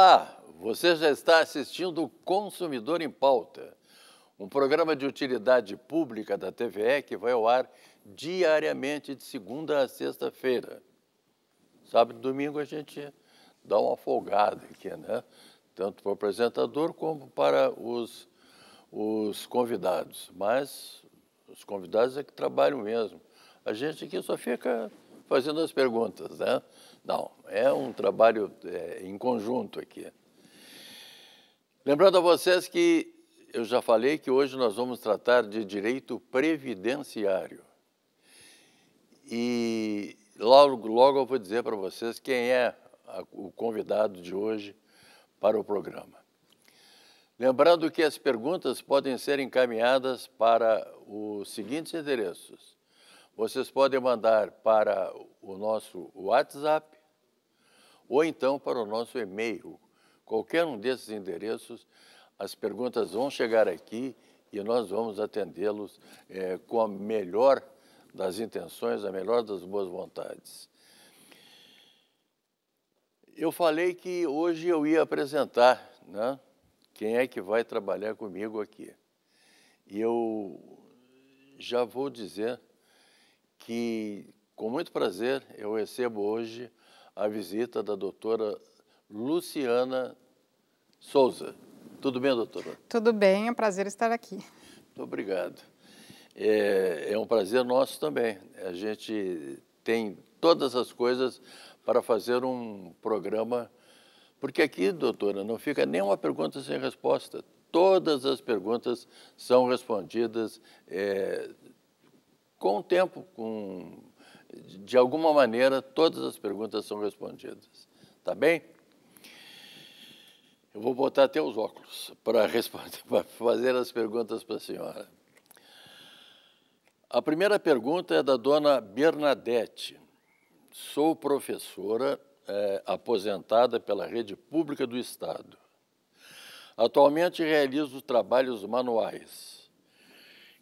Olá, você já está assistindo o Consumidor em Pauta, um programa de utilidade pública da TVE que vai ao ar diariamente de segunda a sexta-feira. Sábado e domingo a gente dá uma folgada aqui, né? Tanto para o apresentador como para os, os convidados. Mas os convidados é que trabalham mesmo. A gente aqui só fica fazendo as perguntas, né? Não, é um trabalho é, em conjunto aqui. Lembrando a vocês que eu já falei que hoje nós vamos tratar de direito previdenciário. E logo, logo eu vou dizer para vocês quem é a, o convidado de hoje para o programa. Lembrando que as perguntas podem ser encaminhadas para os seguintes endereços. Vocês podem mandar para o nosso WhatsApp ou então para o nosso e-mail. Qualquer um desses endereços, as perguntas vão chegar aqui e nós vamos atendê-los é, com a melhor das intenções, a melhor das boas vontades. Eu falei que hoje eu ia apresentar né, quem é que vai trabalhar comigo aqui. E eu já vou dizer que, com muito prazer, eu recebo hoje a visita da doutora Luciana Souza. Tudo bem, doutora? Tudo bem, é um prazer estar aqui. Muito obrigado. É, é um prazer nosso também. A gente tem todas as coisas para fazer um programa, porque aqui, doutora, não fica nenhuma pergunta sem resposta. Todas as perguntas são respondidas é, com o tempo, com de alguma maneira, todas as perguntas são respondidas. Tá bem? Eu vou botar até os óculos para fazer as perguntas para a senhora. A primeira pergunta é da dona Bernadette. Sou professora é, aposentada pela rede pública do Estado. Atualmente realizo trabalhos manuais.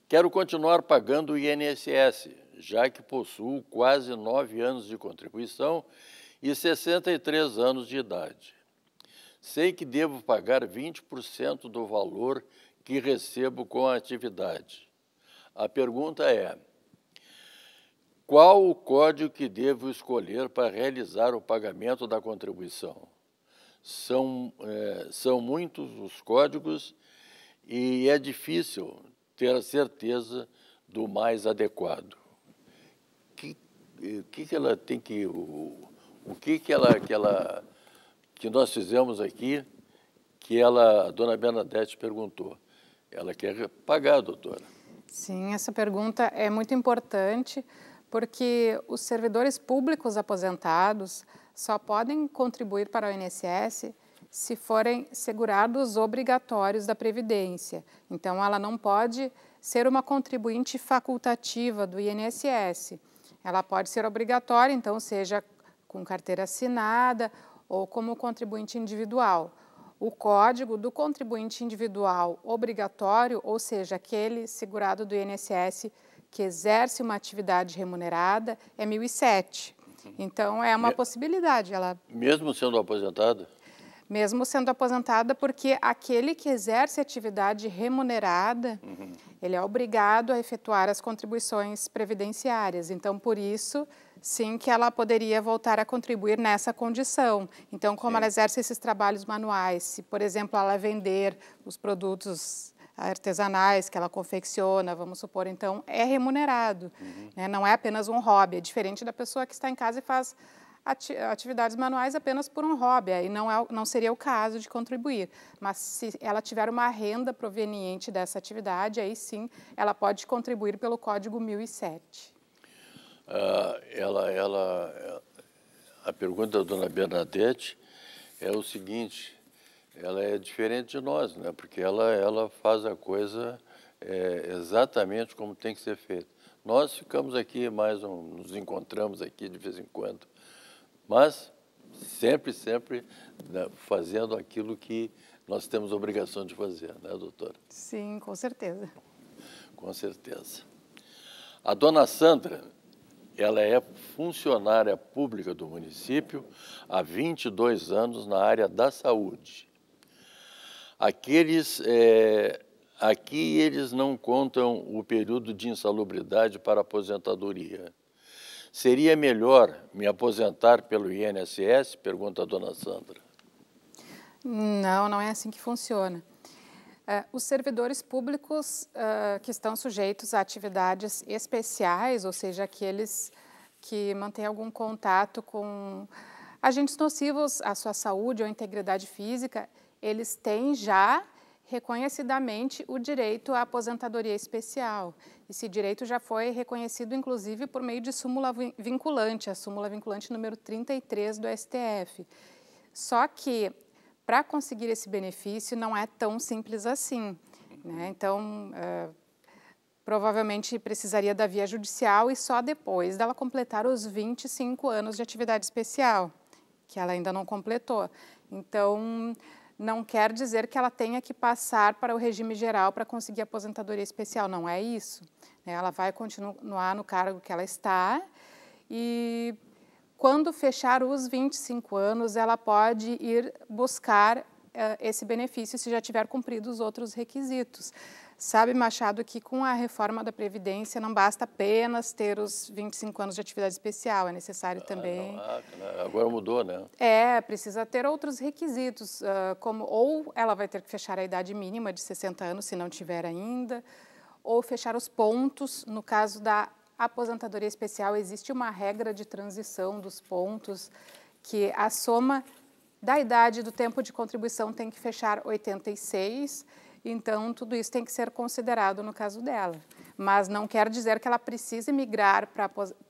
Quero continuar pagando o INSS, já que possuo quase nove anos de contribuição e 63 anos de idade. Sei que devo pagar 20% do valor que recebo com a atividade. A pergunta é: qual o código que devo escolher para realizar o pagamento da contribuição? São, é, são muitos os códigos e é difícil ter a certeza do mais adequado o que, que ela tem que. O, o que, que ela, que ela. que nós fizemos aqui, que ela, a dona Bernadette perguntou. Ela quer pagar, doutora. Sim, essa pergunta é muito importante, porque os servidores públicos aposentados só podem contribuir para o INSS se forem segurados obrigatórios da Previdência. Então, ela não pode ser uma contribuinte facultativa do INSS. Ela pode ser obrigatória, então, seja com carteira assinada ou como contribuinte individual. O código do contribuinte individual obrigatório, ou seja, aquele segurado do INSS que exerce uma atividade remunerada, é 1007. Uhum. Então, é uma Me... possibilidade. Ela... Mesmo sendo aposentado? mesmo sendo aposentada, porque aquele que exerce atividade remunerada, uhum. ele é obrigado a efetuar as contribuições previdenciárias. Então, por isso, sim que ela poderia voltar a contribuir nessa condição. Então, como sim. ela exerce esses trabalhos manuais, se, por exemplo, ela vender os produtos artesanais que ela confecciona, vamos supor, então é remunerado. Uhum. Né? Não é apenas um hobby, é diferente da pessoa que está em casa e faz ati atividades manuais apenas por um hobby, aí não, é, não seria o caso de contribuir. Mas se ela tiver uma renda proveniente dessa atividade, aí sim ela pode contribuir pelo Código 1007. Ah, ela, ela, a pergunta da dona Bernadette é o seguinte, ela é diferente de nós, né? porque ela, ela faz a coisa é, exatamente como tem que ser feita. Nós ficamos aqui mais um, nos encontramos aqui de vez em quando, mas sempre, sempre né, fazendo aquilo que nós temos obrigação de fazer, né, doutora? Sim, com certeza. Com certeza. A dona Sandra, ela é funcionária pública do município há 22 anos na área da saúde. Aqueles, é, aqui eles não contam o período de insalubridade para aposentadoria. Seria melhor me aposentar pelo INSS? Pergunta a dona Sandra. Não, não é assim que funciona. Uh, os servidores públicos uh, que estão sujeitos a atividades especiais, ou seja, aqueles que mantêm algum contato com agentes nocivos à sua saúde ou integridade física, eles têm já reconhecidamente o direito à aposentadoria especial. Esse direito já foi reconhecido, inclusive, por meio de súmula vinculante, a súmula vinculante número 33 do STF. Só que, para conseguir esse benefício, não é tão simples assim. Né? Então, uh, provavelmente precisaria da via judicial e só depois dela completar os 25 anos de atividade especial, que ela ainda não completou. Então, não quer dizer que ela tenha que passar para o regime geral para conseguir aposentadoria especial, não é isso. Né? Ela vai continuar no cargo que ela está e quando fechar os 25 anos, ela pode ir buscar eh, esse benefício se já tiver cumprido os outros requisitos. Sabe, Machado, que com a reforma da Previdência não basta apenas ter os 25 anos de atividade especial, é necessário ah, também. Ah, né, agora mudou, né? É, precisa ter outros requisitos, ah, como ou ela vai ter que fechar a idade mínima de 60 anos, se não tiver ainda, ou fechar os pontos. No caso da aposentadoria especial, existe uma regra de transição dos pontos, que a soma da idade do tempo de contribuição tem que fechar 86 então, tudo isso tem que ser considerado no caso dela. Mas não quer dizer que ela precise migrar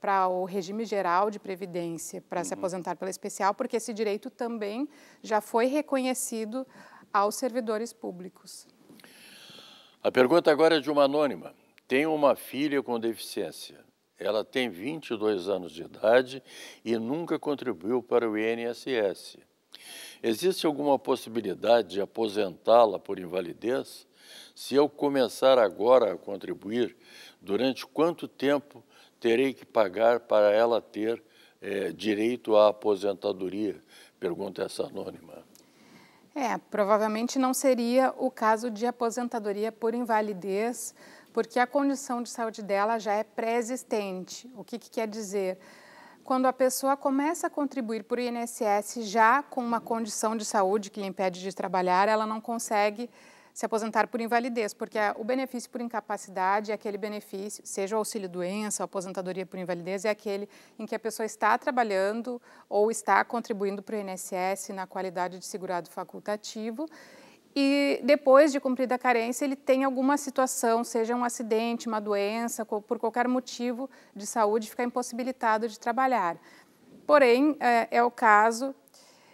para o regime geral de previdência, para uhum. se aposentar pela especial, porque esse direito também já foi reconhecido aos servidores públicos. A pergunta agora é de uma anônima. Tenho uma filha com deficiência. Ela tem 22 anos de idade e nunca contribuiu para o INSS. Existe alguma possibilidade de aposentá-la por invalidez? Se eu começar agora a contribuir, durante quanto tempo terei que pagar para ela ter é, direito à aposentadoria? Pergunta essa anônima. É, provavelmente não seria o caso de aposentadoria por invalidez, porque a condição de saúde dela já é pré-existente. O que, que quer dizer? quando a pessoa começa a contribuir por INSS já com uma condição de saúde que lhe impede de trabalhar, ela não consegue se aposentar por invalidez, porque o benefício por incapacidade é aquele benefício, seja o auxílio doença, a aposentadoria por invalidez, é aquele em que a pessoa está trabalhando ou está contribuindo para o INSS na qualidade de segurado facultativo e depois de cumprida a carência, ele tem alguma situação, seja um acidente, uma doença, por qualquer motivo de saúde, fica impossibilitado de trabalhar. Porém, é, é, o caso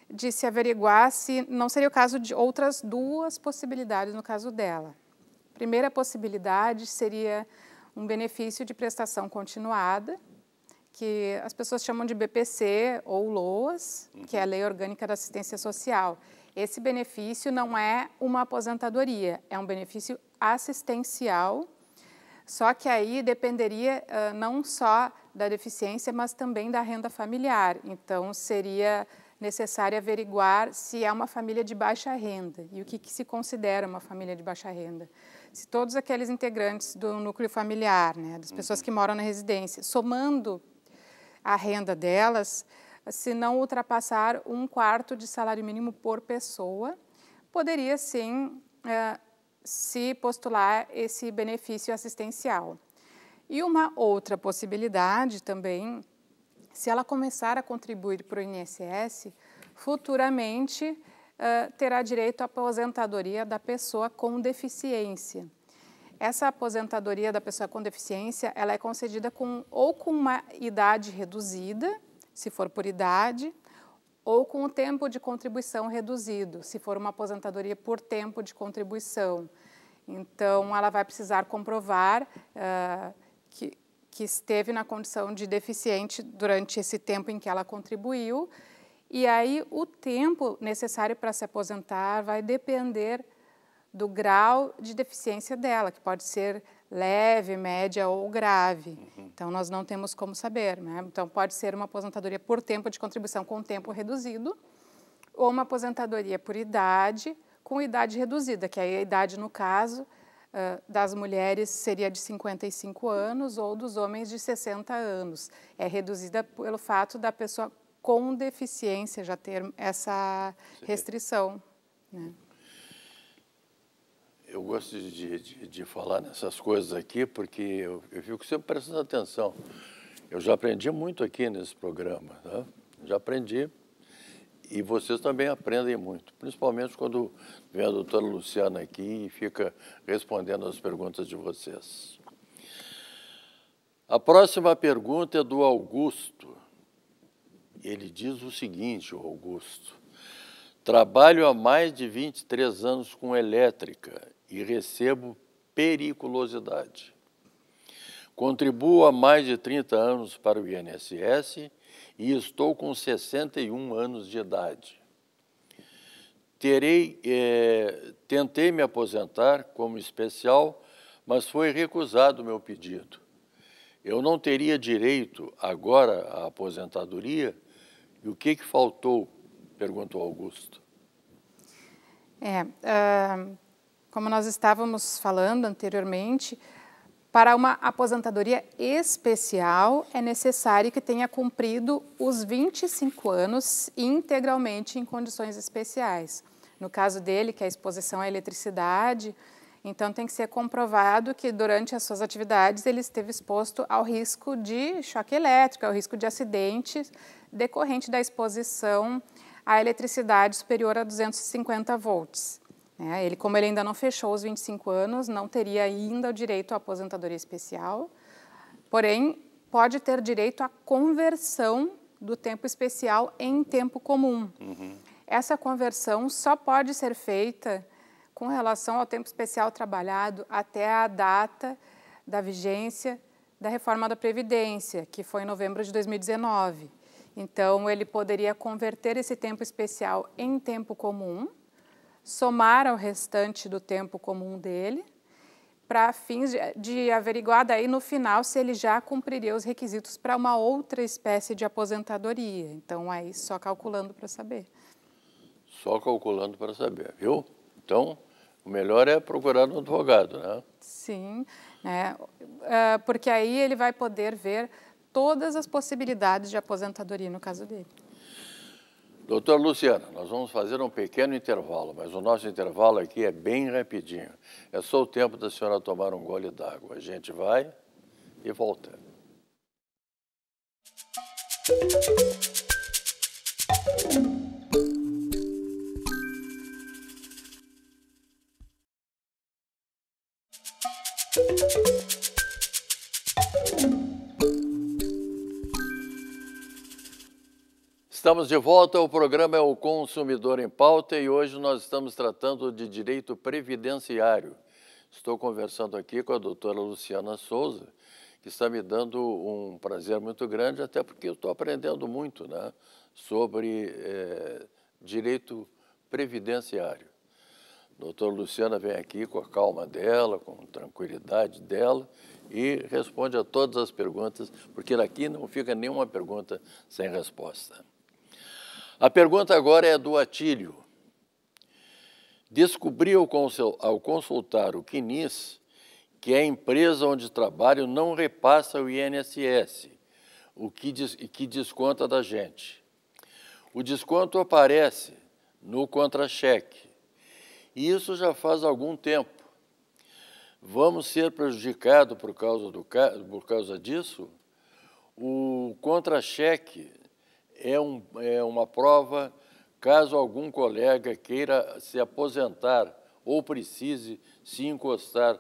de se averiguar se não seria o caso de outras duas possibilidades no caso dela. Primeira possibilidade seria um benefício de prestação continuada, que as pessoas chamam de BPC ou LOAS, que é a uhum. Lei Orgânica da Assistência Social esse benefício não é uma aposentadoria, é um benefício assistencial, só que aí dependeria uh, não só da deficiência, mas também da renda familiar. Então, seria necessário averiguar se é uma família de baixa renda e o que, que se considera uma família de baixa renda. Se todos aqueles integrantes do núcleo familiar, né, das pessoas uhum. que moram na residência, somando a renda delas, se não ultrapassar um quarto de salário mínimo por pessoa, poderia sim eh, se postular esse benefício assistencial. E uma outra possibilidade também, se ela começar a contribuir para o INSS, futuramente eh, terá direito à aposentadoria da pessoa com deficiência. Essa aposentadoria da pessoa com deficiência, ela é concedida com ou com uma idade reduzida, se for por idade, ou com o tempo de contribuição reduzido, se for uma aposentadoria por tempo de contribuição. Então, ela vai precisar comprovar uh, que, que esteve na condição de deficiente durante esse tempo em que ela contribuiu. E aí, o tempo necessário para se aposentar vai depender do grau de deficiência dela, que pode ser leve, média ou grave. Uhum. Então, nós não temos como saber. Né? Então, pode ser uma aposentadoria por tempo de contribuição com tempo reduzido ou uma aposentadoria por idade com idade reduzida, que aí a idade, no caso, Uh, das mulheres seria de 55 anos ou dos homens de 60 anos. É reduzida pelo fato da pessoa com deficiência já ter essa restrição. Né? eu gosto de, de, de, falar nessas coisas aqui porque eu, eu, fico sempre prestando atenção. Eu já aprendi muito aqui nesse programa, tá? já aprendi e vocês também aprendem muito, principalmente quando vem a doutora Luciana aqui e fica respondendo as perguntas de vocês. A próxima pergunta é do Augusto. Ele diz o seguinte, Augusto. Trabalho há mais de 23 anos com elétrica e recebo periculosidade. Contribuo há mais de 30 anos para o INSS e estou com 61 anos de idade. Terei, eh, tentei me aposentar como especial, mas foi recusado o meu pedido. Eu não teria direito agora à aposentadoria? E o que, que faltou? Perguntou Augusto. É, uh, como nós estávamos falando anteriormente, para uma aposentadoria especial é necessário que tenha cumprido os 25 anos integralmente em condições especiais. No caso dele, que é a exposição à eletricidade, então tem que ser comprovado que durante as suas atividades ele esteve exposto ao risco de choque elétrico, ao risco de acidente decorrente da exposição à eletricidade superior a 250 volts. Né? Ele, como ele ainda não fechou os 25 anos, não teria ainda o direito à aposentadoria especial, porém, pode ter direito à conversão do tempo especial em tempo comum. Uhum. Essa conversão só pode ser feita com relação ao tempo especial trabalhado até a data da vigência da reforma da Previdência, que foi em novembro de 2019. Então, ele poderia converter esse tempo especial em tempo comum, somar ao restante do tempo comum dele, para fins de, de, averiguar daí no final se ele já cumpriria os requisitos para uma outra espécie de aposentadoria. Então, aí só calculando para saber. Só calculando para saber, viu? Então, o melhor é procurar um advogado, né? Sim, né? Ah, porque aí ele vai poder ver todas as possibilidades de aposentadoria no caso dele. Doutor Luciana, nós vamos fazer um pequeno intervalo, mas o nosso intervalo aqui é bem rapidinho. É só o tempo da senhora tomar um gole d'água. A gente vai e volta. Música Estamos de volta, o programa é o Consumidor em Pauta e hoje nós estamos tratando de direito previdenciário. Estou conversando aqui com a doutora Luciana Souza, que está me dando um prazer muito grande, até porque eu estou aprendendo muito né, sobre é, direito previdenciário. A doutora Luciana vem aqui com a calma dela, com a tranquilidade dela e responde a todas as perguntas, porque aqui não fica nenhuma pergunta sem resposta. A pergunta agora é do Atílio. Descobriu ao consultar o CNIS que a empresa onde trabalho não repassa o INSS, o que, que desconta da gente. O desconto aparece no contra-cheque. E isso já faz algum tempo. Vamos ser prejudicados por causa, do, por causa disso? O contra-cheque é, um, é uma prova, caso algum colega queira se aposentar ou precise se encostar,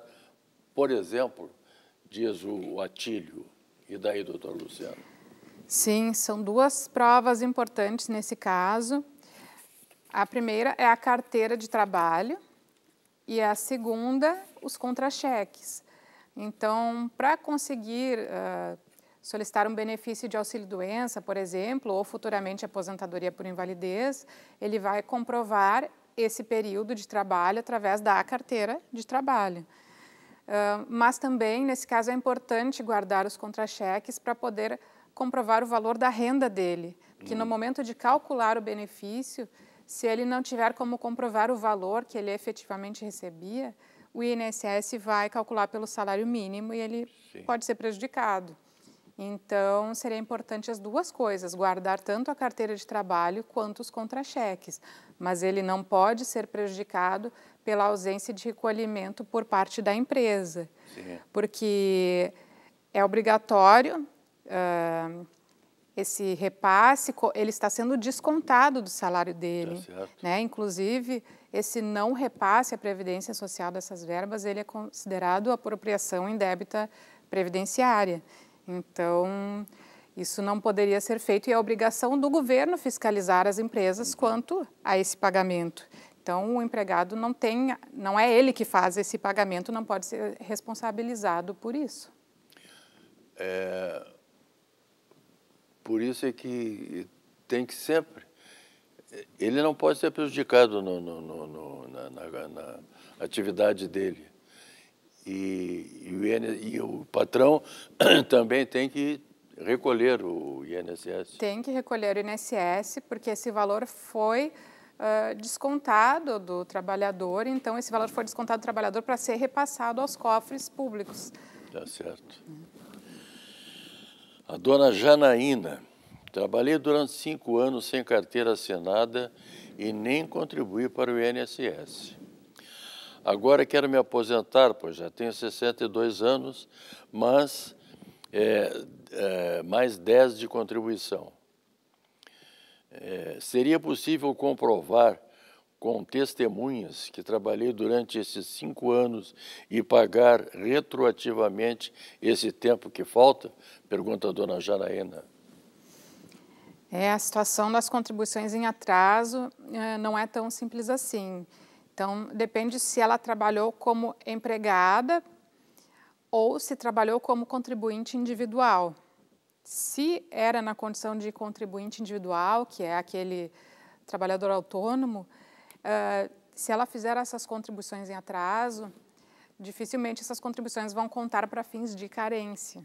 por exemplo, diz o Atílio. E daí, doutor Luciano? Sim, são duas provas importantes nesse caso. A primeira é a carteira de trabalho e a segunda, os contra-cheques. Então, para conseguir uh, solicitar um benefício de auxílio-doença, por exemplo, ou futuramente aposentadoria por invalidez, ele vai comprovar esse período de trabalho através da carteira de trabalho. Uh, mas também, nesse caso, é importante guardar os contra-cheques para poder comprovar o valor da renda dele, que hum. no momento de calcular o benefício, se ele não tiver como comprovar o valor que ele efetivamente recebia, o INSS vai calcular pelo salário mínimo e ele Sim. pode ser prejudicado. Então, seria importante as duas coisas, guardar tanto a carteira de trabalho quanto os contra-cheques, mas ele não pode ser prejudicado pela ausência de recolhimento por parte da empresa, Sim. porque é obrigatório uh, esse repasse, ele está sendo descontado do salário dele, é né? Inclusive, esse não repasse à previdência social dessas verbas, ele é considerado apropriação indébita previdenciária. Então, isso não poderia ser feito e é obrigação do governo fiscalizar as empresas quanto a esse pagamento. Então, o empregado não tem, não é ele que faz esse pagamento, não pode ser responsabilizado por isso. É, por isso é que tem que sempre. Ele não pode ser prejudicado no, no, no, na, na, na atividade dele. E, e, o, e o patrão também tem que recolher o INSS. Tem que recolher o INSS, porque esse valor foi uh, descontado do trabalhador, então esse valor foi descontado do trabalhador para ser repassado aos cofres públicos. Tá certo. A dona Janaína. Trabalhei durante cinco anos sem carteira assinada e nem contribuí para o INSS. Agora quero me aposentar, pois já tenho 62 anos, mas é, é, mais 10 de contribuição. É, seria possível comprovar com testemunhas que trabalhei durante esses cinco anos e pagar retroativamente esse tempo que falta? Pergunta a dona Janaína. É, a situação das contribuições em atraso é, não é tão simples assim. Então, depende se ela trabalhou como empregada ou se trabalhou como contribuinte individual. Se era na condição de contribuinte individual, que é aquele trabalhador autônomo, uh, se ela fizer essas contribuições em atraso, dificilmente essas contribuições vão contar para fins de carência,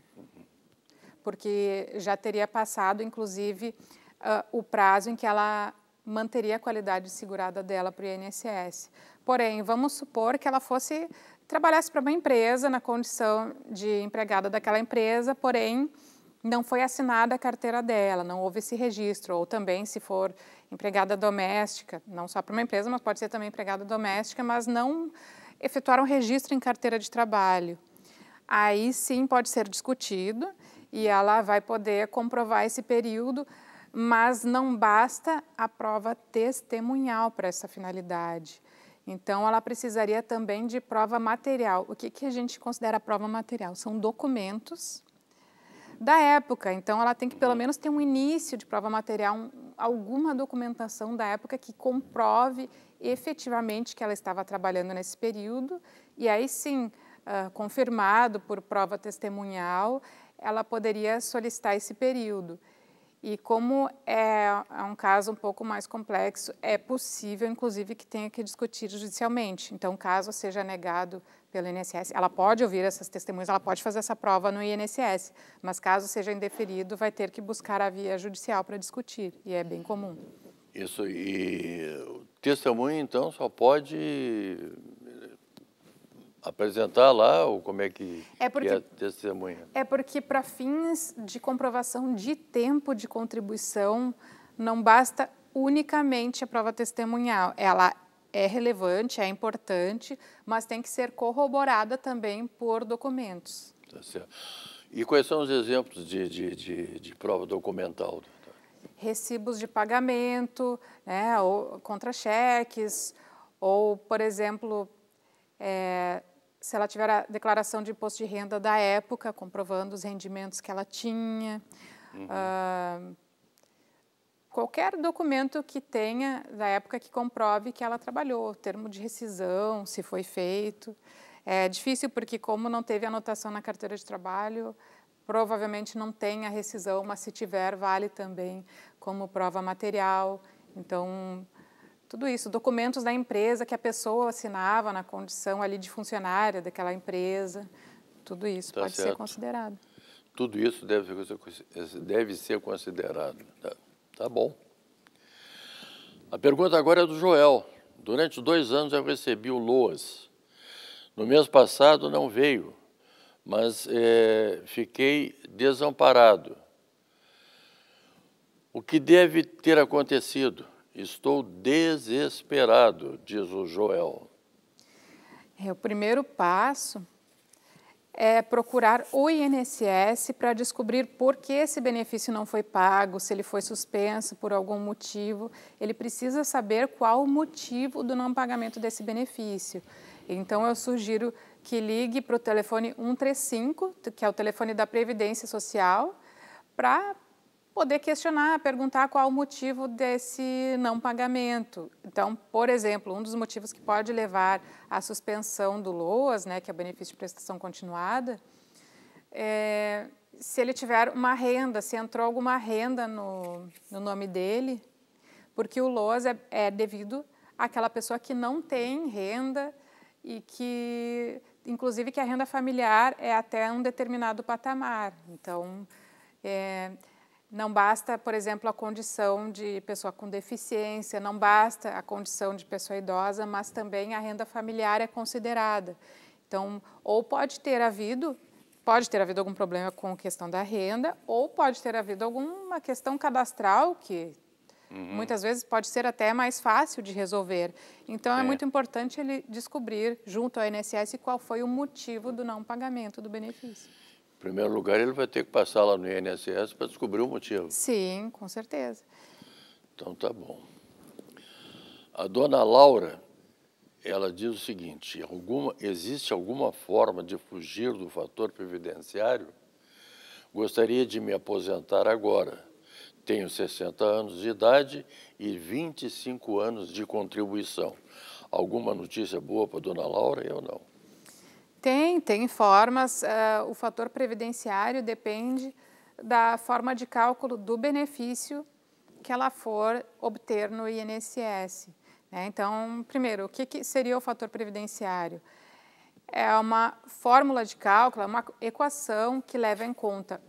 porque já teria passado, inclusive, uh, o prazo em que ela manteria a qualidade segurada dela para o INSS. Porém, vamos supor que ela fosse trabalhasse para uma empresa na condição de empregada daquela empresa, porém não foi assinada a carteira dela, não houve esse registro, ou também se for empregada doméstica, não só para uma empresa, mas pode ser também empregada doméstica, mas não efetuaram registro em carteira de trabalho. Aí sim pode ser discutido e ela vai poder comprovar esse período mas não basta a prova testemunhal para essa finalidade. Então, ela precisaria também de prova material. O que, que a gente considera prova material? São documentos da época. Então, ela tem que pelo menos ter um início de prova material, um, alguma documentação da época que comprove efetivamente que ela estava trabalhando nesse período. E aí sim, uh, confirmado por prova testemunhal, ela poderia solicitar esse período. E como é, é, um caso um pouco mais complexo, é possível, inclusive, que tenha que discutir judicialmente. Então, caso seja negado pelo INSS, ela pode ouvir essas testemunhas, ela pode fazer essa prova no INSS, mas caso seja indeferido, vai ter que buscar a via judicial para discutir, e é bem comum. Isso, e o testemunho, então, só pode apresentar lá ou como é que é, porque, que é a testemunha? É porque para fins de comprovação de tempo de contribuição não basta unicamente a prova testemunhal, ela é relevante, é importante, mas tem que ser corroborada também por documentos. Tá certo. E quais são os exemplos de, de, de, de prova documental? Recibos de pagamento, né, ou contra-cheques, ou, por exemplo, é, se ela tiver a declaração de imposto de renda da época, comprovando os rendimentos que ela tinha. Uhum. Ah, qualquer documento que tenha da época que comprove que ela trabalhou, termo de rescisão, se foi feito. É difícil porque, como não teve anotação na carteira de trabalho, provavelmente não tem a rescisão, mas se tiver, vale também como prova material. Então, tudo isso, documentos da empresa que a pessoa assinava na condição ali de funcionária daquela empresa, tudo isso tá pode certo. ser considerado. Tudo isso deve, deve ser considerado. Tá, tá bom. A pergunta agora é do Joel. Durante dois anos eu recebi o LOAS. No mês passado não veio, mas é, fiquei desamparado. O que deve ter acontecido? Estou desesperado, diz o Joel. É, o primeiro passo é procurar o INSS para descobrir por que esse benefício não foi pago, se ele foi suspenso por algum motivo. Ele precisa saber qual o motivo do não pagamento desse benefício. Então, eu sugiro que ligue para o telefone 135, que é o telefone da Previdência Social, para poder questionar, perguntar qual o motivo desse não pagamento. Então, por exemplo, um dos motivos que pode levar à suspensão do LOAS, né, que é o benefício de prestação continuada, é se ele tiver uma renda, se entrou alguma renda no, no nome dele, porque o LOAS é, é devido àquela pessoa que não tem renda e que, inclusive, que a renda familiar é até um determinado patamar. Então, é, não basta, por exemplo, a condição de pessoa com deficiência, não basta a condição de pessoa idosa, mas também a renda familiar é considerada. Então, ou pode ter havido, pode ter havido algum problema com a questão da renda, ou pode ter havido alguma questão cadastral que Uhum. Muitas vezes pode ser até mais fácil de resolver. Então é, é, muito importante ele descobrir junto ao INSS qual foi o motivo do não pagamento do benefício. Em primeiro lugar, ele vai ter que passar lá no INSS para descobrir o motivo. Sim, com certeza. Então tá bom. A dona Laura, ela diz o seguinte: alguma, existe alguma forma de fugir do fator previdenciário? Gostaria de me aposentar agora. Tenho 60 anos de idade e 25 anos de contribuição. Alguma notícia boa para a dona Laura? Eu não. Tem, tem formas. Uh, o fator previdenciário depende da forma de cálculo do benefício que ela for obter no INSS. Né? Então, primeiro, o que, que, seria o fator previdenciário? É uma fórmula de cálculo, é uma equação que leva em conta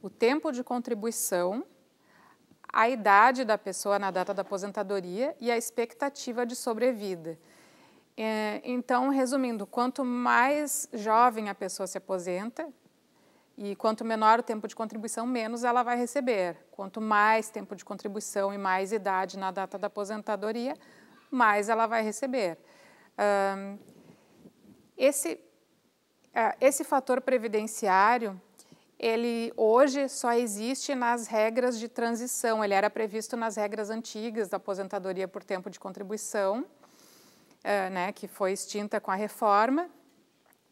o tempo de contribuição, a idade da pessoa na data da aposentadoria e a expectativa de sobrevida. É, então, resumindo, quanto mais jovem a pessoa se aposenta, e quanto menor o tempo de contribuição, menos ela vai receber. Quanto mais tempo de contribuição e mais idade na data da aposentadoria, mais ela vai receber. Um, esse, uh, esse fator previdenciário, ele hoje só existe nas regras de transição. Ele era previsto nas regras antigas da aposentadoria por tempo de contribuição eh, né, que foi extinta com a reforma.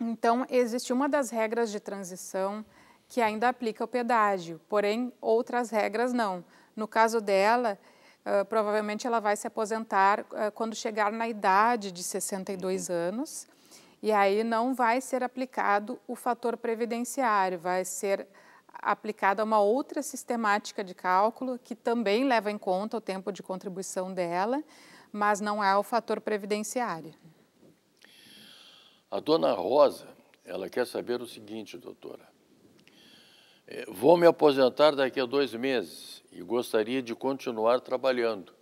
Então, existe uma das regras de transição que ainda aplica o pedágio, porém outras regras não. No caso dela, uh, provavelmente ela vai se aposentar uh, quando chegar na idade de 62 uhum. anos, e aí não vai ser aplicado o fator previdenciário, vai ser aplicada uma outra sistemática de cálculo que também leva em conta o tempo de contribuição dela, mas não é o fator previdenciário. A dona Rosa, ela quer saber o seguinte, doutora. É, vou me aposentar daqui a dois meses e gostaria de continuar trabalhando.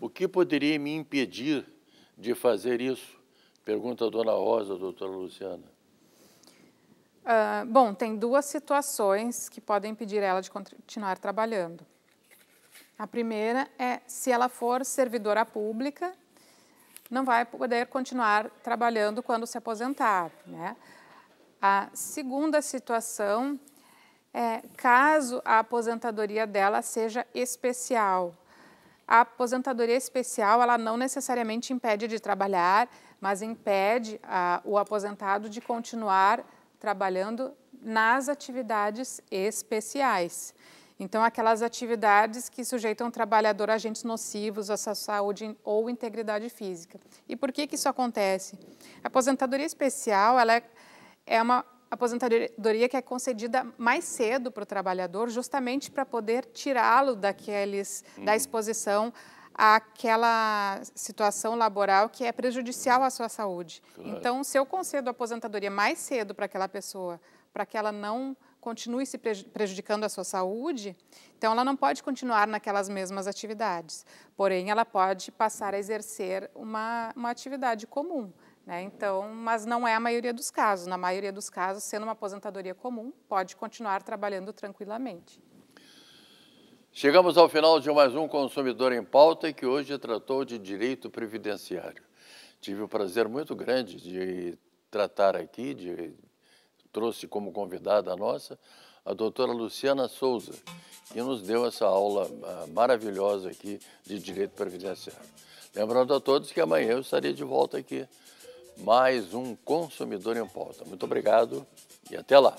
O que poderia me impedir de fazer isso? Pergunta a dona Rosa, doutora Luciana. Uh, bom, tem duas situações que podem impedir ela de continuar trabalhando. A primeira é se ela for servidora pública, não vai poder continuar trabalhando quando se aposentar. Né? A segunda situação é caso a aposentadoria dela seja especial. A aposentadoria especial ela não necessariamente impede de trabalhar, mas impede a, o aposentado de continuar trabalhando nas atividades especiais. Então, aquelas atividades que sujeitam o trabalhador a agentes nocivos à sua saúde ou integridade física. E por que, que isso acontece? A aposentadoria especial ela é, é uma aposentadoria que é concedida mais cedo para o trabalhador, justamente para poder tirá-lo daqueles uhum. da exposição àquela situação laboral que é prejudicial à sua saúde. Claro. Então, se eu concedo a aposentadoria mais cedo para aquela pessoa, para que ela não continue se prejudicando a sua saúde, então ela não pode continuar naquelas mesmas atividades. Porém, ela pode passar a exercer uma, uma atividade comum. Né? Então, mas não é a maioria dos casos. Na maioria dos casos, sendo uma aposentadoria comum, pode continuar trabalhando tranquilamente. Chegamos ao final de mais um Consumidor em Pauta, que hoje tratou de direito previdenciário. Tive o prazer muito grande de tratar aqui, de trouxe como convidada nossa a doutora Luciana Souza, que nos deu essa aula ah, maravilhosa aqui de Direito Previdenciário. Lembrando a todos que amanhã eu estarei de volta aqui. Mais um Consumidor em Pauta. Muito obrigado e até lá.